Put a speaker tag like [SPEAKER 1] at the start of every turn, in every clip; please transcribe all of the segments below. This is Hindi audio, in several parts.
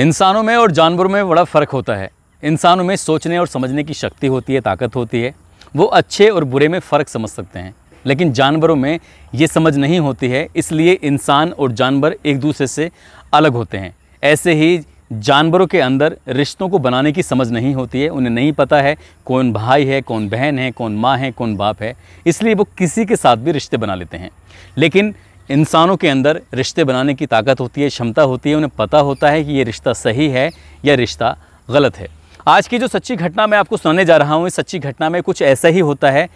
[SPEAKER 1] इंसानों में और जानवरों में बड़ा फ़र्क होता है इंसानों में सोचने और समझने की शक्ति होती है ताकत होती है वो अच्छे और बुरे में फ़र्क समझ सकते हैं लेकिन जानवरों में ये समझ नहीं होती है इसलिए इंसान और जानवर एक दूसरे से अलग होते हैं ऐसे ही जानवरों के अंदर रिश्तों को बनाने की समझ नहीं होती है उन्हें नहीं पता है कौन भाई है कौन बहन है कौन माँ है कौन बाप है इसलिए वो किसी के साथ भी रिश्ते बना लेते हैं लेकिन इंसानों के अंदर रिश्ते बनाने की ताकत होती है क्षमता होती है उन्हें पता होता है कि ये रिश्ता सही है या रिश्ता गलत है आज की जो सच्ची घटना मैं आपको सुनाने जा रहा हूँ इस सच्ची घटना में कुछ ऐसा ही होता है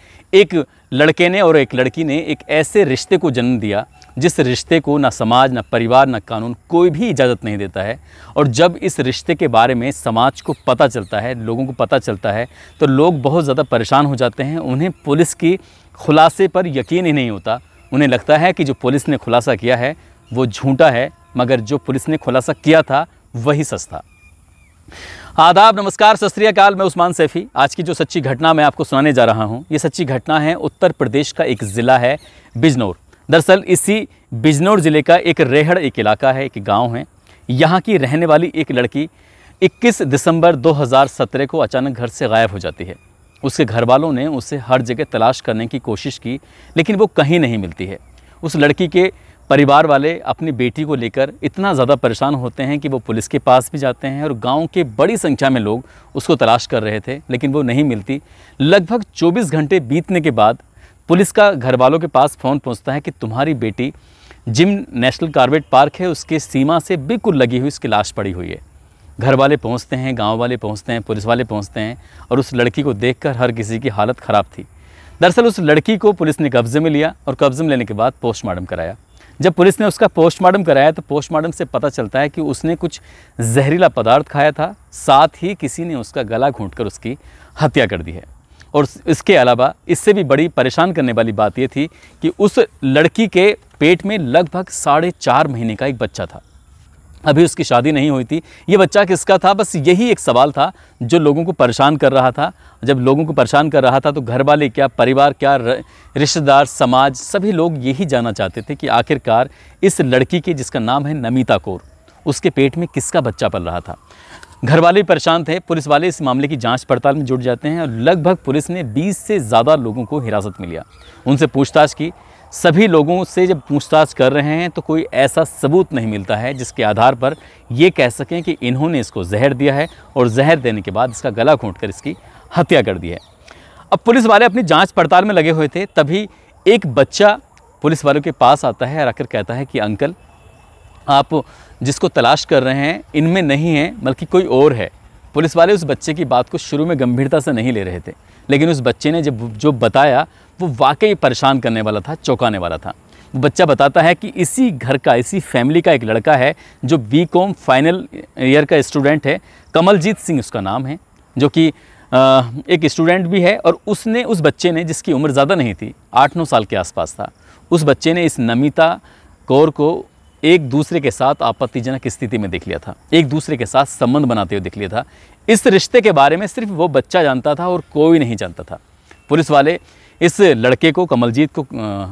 [SPEAKER 1] एक लड़के ने और एक लड़की ने एक ऐसे रिश्ते को जन्म दिया जिस रिश्ते को ना समाज ना परिवार ना कानून कोई भी इजाज़त नहीं देता है और जब इस रिश्ते के बारे में समाज को पता चलता है लोगों को पता चलता है तो लोग बहुत ज़्यादा परेशान हो जाते हैं उन्हें पुलिस की खुलासे पर यकीन ही नहीं होता उन्हें लगता है कि जो पुलिस ने खुलासा किया है वो झूठा है मगर जो पुलिस ने खुलासा किया था वही सच था आदाब नमस्कार सत मैं उस्मान सैफ़ी आज की जो सच्ची घटना मैं आपको सुनाने जा रहा हूँ ये सच्ची घटना है उत्तर प्रदेश का एक ज़िला है बिजनौर दरअसल इसी बिजनौर ज़िले का एक रेहड़ एक इलाका है एक गांव है यहाँ की रहने वाली एक लड़की 21 दिसंबर 2017 को अचानक घर से गायब हो जाती है उसके घर वालों ने उसे हर जगह तलाश करने की कोशिश की लेकिन वो कहीं नहीं मिलती है उस लड़की के परिवार वाले अपनी बेटी को लेकर इतना ज़्यादा परेशान होते हैं कि वो पुलिस के पास भी जाते हैं और गांव के बड़ी संख्या में लोग उसको तलाश कर रहे थे लेकिन वो नहीं मिलती लगभग 24 घंटे बीतने के बाद पुलिस का घर वालों के पास फ़ोन पहुंचता है कि तुम्हारी बेटी जिम नेशनल कार्बेट पार्क है उसके सीमा से बिल्कुल लगी हुई उसकी लाश पड़ी हुई है घर वाले पहुँचते हैं गांव वाले पहुँचते हैं पुलिस वाले पहुँचते हैं और उस लड़की को देख हर किसी की हालत ख़राब थी दरअसल उस लड़की को पुलिस ने कब्ज़े में लिया और कब्ज़े में लेने के बाद पोस्टमार्टम कराया जब पुलिस ने उसका पोस्टमार्टम कराया तो पोस्टमार्टम से पता चलता है कि उसने कुछ जहरीला पदार्थ खाया था साथ ही किसी ने उसका गला घूट उसकी हत्या कर दी है और इसके अलावा इससे भी बड़ी परेशान करने वाली बात यह थी कि उस लड़की के पेट में लगभग साढ़े चार महीने का एक बच्चा था अभी उसकी शादी नहीं हुई थी ये बच्चा किसका था बस यही एक सवाल था जो लोगों को परेशान कर रहा था जब लोगों को परेशान कर रहा था तो घर वाले क्या परिवार क्या रिश्तेदार समाज सभी लोग यही जानना चाहते थे कि आखिरकार इस लड़की के जिसका नाम है नमिता कौर उसके पेट में किसका बच्चा पल रहा था घर वाले परेशान थे पुलिस वाले इस मामले की जांच पड़ताल में जुट जाते हैं और लगभग पुलिस ने 20 से ज़्यादा लोगों को हिरासत में लिया उनसे पूछताछ की सभी लोगों से जब पूछताछ कर रहे हैं तो कोई ऐसा सबूत नहीं मिलता है जिसके आधार पर ये कह सकें कि इन्होंने इसको जहर दिया है और जहर देने के बाद इसका गला घूट कर इसकी हत्या कर दी है अब पुलिस वाले अपनी जाँच पड़ताल में लगे हुए थे तभी एक बच्चा पुलिस वालों के पास आता है और आकर कहता है कि अंकल आप जिसको तलाश कर रहे हैं इनमें नहीं है बल्कि कोई और है पुलिस वाले उस बच्चे की बात को शुरू में गंभीरता से नहीं ले रहे थे लेकिन उस बच्चे ने जब जो बताया वो वाकई परेशान करने वाला था चौंकाने वाला था वो बच्चा बताता है कि इसी घर का इसी फैमिली का एक लड़का है जो बी कॉम फाइनल ईयर का स्टूडेंट है कमलजीत सिंह उसका नाम है जो कि एक स्टूडेंट भी है और उसने उस बच्चे ने जिसकी उम्र ज़्यादा नहीं थी आठ नौ साल के आसपास था उस बच्चे ने इस नमिता कौर को एक दूसरे के साथ आपत्तिजनक स्थिति में देख लिया था एक दूसरे के साथ संबंध बनाते हुए देख लिया था इस रिश्ते के बारे में सिर्फ वो बच्चा जानता था और कोई नहीं जानता था पुलिस वाले इस लड़के को कमलजीत को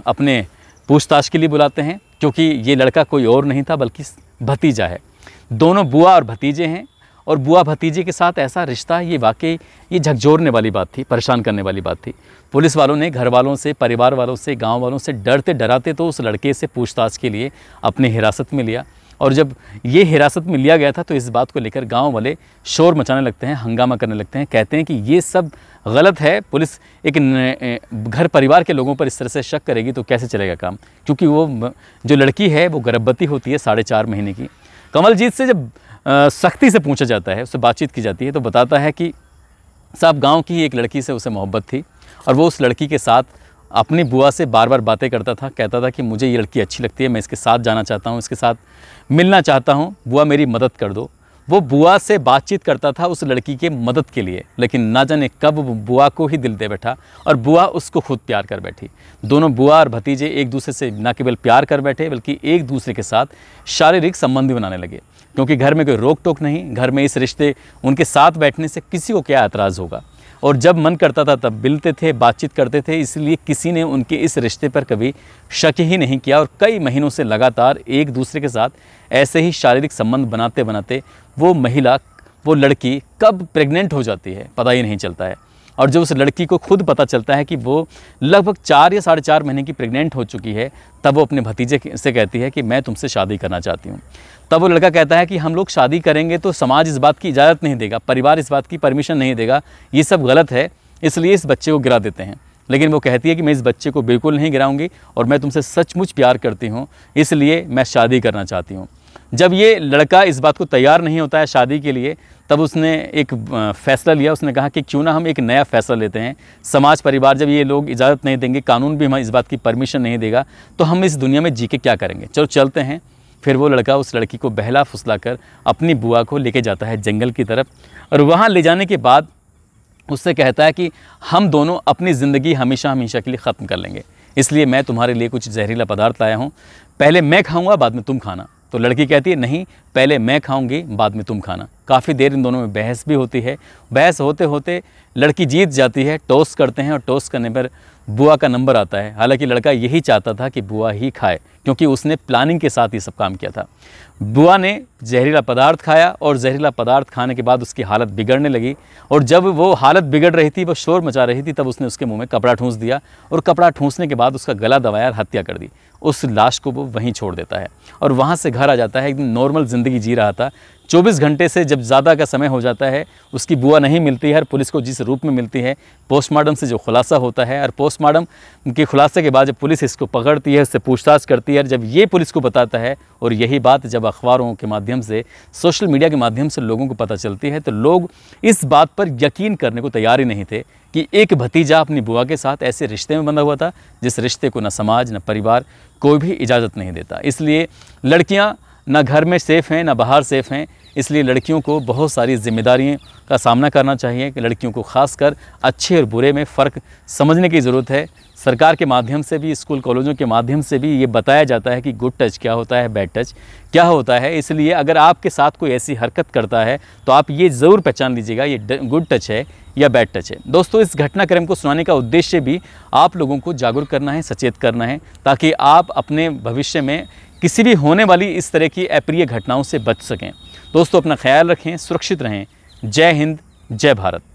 [SPEAKER 1] अपने पूछताछ के लिए बुलाते हैं क्योंकि ये लड़का कोई और नहीं था बल्कि भतीजा है दोनों बुआ और भतीजे हैं और बुआ भतीजे के साथ ऐसा रिश्ता ये वाकई ये झकझोरने वाली बात थी परेशान करने वाली बात थी पुलिस वालों ने घर वालों से परिवार वालों से गांव वालों से डरते डराते तो उस लड़के से पूछताछ के लिए अपने हिरासत में लिया और जब ये हिरासत में लिया गया था तो इस बात को लेकर गांव वाले शोर मचाने लगते हैं हंगामा करने लगते हैं कहते हैं कि ये सब गलत है पुलिस एक घर परिवार के लोगों पर इस तरह से शक करेगी तो कैसे चलेगा काम क्योंकि वो जो लड़की है वो गर्भवती होती है साढ़े चार महीने की कमलजीत से जब सख्ती से पूछा जाता है उससे बातचीत की जाती है तो बताता है कि साहब गाँव की एक लड़की से उसे मोहब्बत थी और वो उस लड़की के साथ अपनी बुआ से बार बार बातें करता था कहता था कि मुझे ये लड़की अच्छी लगती है मैं इसके साथ जाना चाहता हूँ इसके साथ मिलना चाहता हूँ बुआ मेरी मदद कर दो वो बुआ से बातचीत करता था उस लड़की के मदद के लिए लेकिन ना जाने कब बुआ को ही दिल दे बैठा और बुआ उसको खुद प्यार कर बैठी दोनों बुआ और भतीजे एक दूसरे से न केवल प्यार कर बैठे बल्कि एक दूसरे के साथ शारीरिक संबंध बनाने लगे क्योंकि घर में कोई रोक टोक नहीं घर में इस रिश्ते उनके साथ बैठने से किसी को क्या ऐतराज़ होगा और जब मन करता था तब मिलते थे बातचीत करते थे इसलिए किसी ने उनके इस रिश्ते पर कभी शक ही नहीं किया और कई महीनों से लगातार एक दूसरे के साथ ऐसे ही शारीरिक संबंध बनाते बनाते वो महिला वो लड़की कब प्रेग्नेंट हो जाती है पता ही नहीं चलता है और जब उस लड़की को खुद पता चलता है कि वो लगभग चार या साढ़े चार महीने की प्रेग्नेंट हो चुकी है तब वो अपने भतीजे से कहती है कि मैं तुमसे शादी करना चाहती हूँ तब वो लड़का कहता है कि हम लोग शादी करेंगे तो समाज इस बात की इजाज़त नहीं देगा परिवार इस बात की परमिशन नहीं देगा ये सब गलत है इसलिए इस बच्चे को गिरा देते हैं लेकिन वो कहती है कि मैं इस बच्चे को बिल्कुल नहीं गिराऊंगी और मैं तुमसे सचमुच प्यार करती हूँ इसलिए मैं शादी करना चाहती हूँ जब ये लड़का इस बात को तैयार नहीं होता है शादी के लिए तब उसने एक फैसला लिया उसने कहा कि क्यों ना हम एक नया फैसला लेते हैं समाज परिवार जब ये लोग इजाज़त नहीं देंगे कानून भी हमें इस बात की परमिशन नहीं देगा तो हम इस दुनिया में जी के क्या करेंगे चलो चलते हैं फिर वो लड़का उस लड़की को बहला फुसला कर अपनी बुआ को लेके जाता है जंगल की तरफ और वहाँ ले जाने के बाद उससे कहता है कि हम दोनों अपनी ज़िंदगी हमेशा हमेशा के लिए ख़त्म कर लेंगे इसलिए मैं तुम्हारे लिए कुछ जहरीला पदार्थ लाया हूँ पहले मैं खाऊँगा बाद में तुम खाना तो लड़की कहती है नहीं पहले मैं खाऊंगी बाद में तुम खाना काफ़ी देर इन दोनों में बहस भी होती है बहस होते होते लड़की जीत जाती है टोस्ट करते हैं और टोस करने पर बुआ का नंबर आता है हालांकि लड़का यही चाहता था कि बुआ ही खाए क्योंकि उसने प्लानिंग के साथ ये सब काम किया था बुआ ने जहरीला पदार्थ खाया और जहरीला पदार्थ खाने के बाद उसकी हालत बिगड़ने लगी और जब वो हालत बिगड़ रही थी वो शोर मचा रही थी तब उसने उसके मुंह में कपड़ा ठूंस दिया और कपड़ा ठूंसने के बाद उसका गला दबाया और हत्या कर दी उस लाश को वो वहीं छोड़ देता है और वहाँ से घर आ जाता है एक नॉर्मल ज़िंदगी जी रहा था 24 घंटे से जब ज़्यादा का समय हो जाता है उसकी बुआ नहीं मिलती है और पुलिस को जिस रूप में मिलती है पोस्टमार्टम से जो खुलासा होता है और पोस्टमार्टम के खुलासे के बाद जब पुलिस इसको पकड़ती है उससे पूछताछ करती है और जब ये पुलिस को बताता है और यही बात जब अखबारों के माध्यम से सोशल मीडिया के माध्यम से लोगों को पता चलती है तो लोग इस बात पर यकीन करने को तैयार ही नहीं थे कि एक भतीजा अपनी बुआ के साथ ऐसे रिश्ते में बंधा हुआ था जिस रिश्ते को न समाज न परिवार कोई भी इजाज़त नहीं देता इसलिए लड़कियाँ ना घर में सेफ़ हैं ना बाहर सेफ़ हैं इसलिए लड़कियों को बहुत सारी जिम्मेदारियों का सामना करना चाहिए कि लड़कियों को खासकर अच्छे और बुरे में फ़र्क समझने की ज़रूरत है सरकार के माध्यम से भी स्कूल कॉलेजों के माध्यम से भी ये बताया जाता है कि गुड टच क्या होता है बैड टच क्या होता है इसलिए अगर आपके साथ कोई ऐसी हरकत करता है तो आप ये ज़रूर पहचान लीजिएगा ये गुड टच है या बैड टच है दोस्तों इस घटनाक्रम को सुनाने का उद्देश्य भी आप लोगों को जागरूक करना है सचेत करना है ताकि आप अपने भविष्य में किसी भी होने वाली इस तरह की अप्रिय घटनाओं से बच सकें दोस्तों अपना ख्याल रखें सुरक्षित रहें जय हिंद जय भारत